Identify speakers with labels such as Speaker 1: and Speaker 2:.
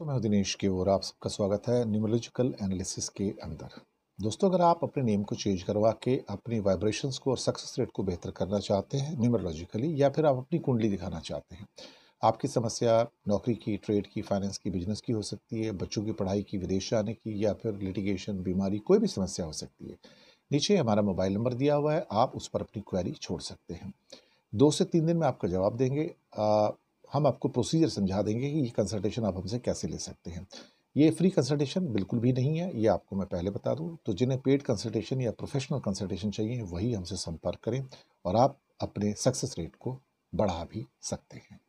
Speaker 1: तो मैं दिनेश की ओर आप सबका स्वागत है न्यूमोलॉजिकल एनालिसिस के अंदर दोस्तों अगर आप अपने नेम को चेंज करवा के अपनी वाइब्रेशंस को और सक्सेस रेट को बेहतर करना चाहते हैं न्यूमरोलॉजिकली या फिर आप अपनी कुंडली दिखाना चाहते हैं आपकी समस्या नौकरी की ट्रेड की फाइनेंस की बिजनेस की हो सकती है बच्चों की पढ़ाई की विदेश जाने की या फिर लिटिगेशन बीमारी कोई भी समस्या हो सकती है नीचे हमारा मोबाइल नंबर दिया हुआ है आप उस पर अपनी क्वेरी छोड़ सकते हैं दो से तीन दिन में आपका जवाब देंगे हम आपको प्रोसीजर समझा देंगे कि ये कंसल्टेशन आप हमसे कैसे ले सकते हैं ये फ्री कंसल्टेशन बिल्कुल भी नहीं है ये आपको मैं पहले बता दूँ तो जिन्हें पेड कंसल्टेशन या प्रोफेशनल कंसल्टेशन चाहिए वही हमसे संपर्क करें और आप अपने सक्सेस रेट को बढ़ा भी सकते हैं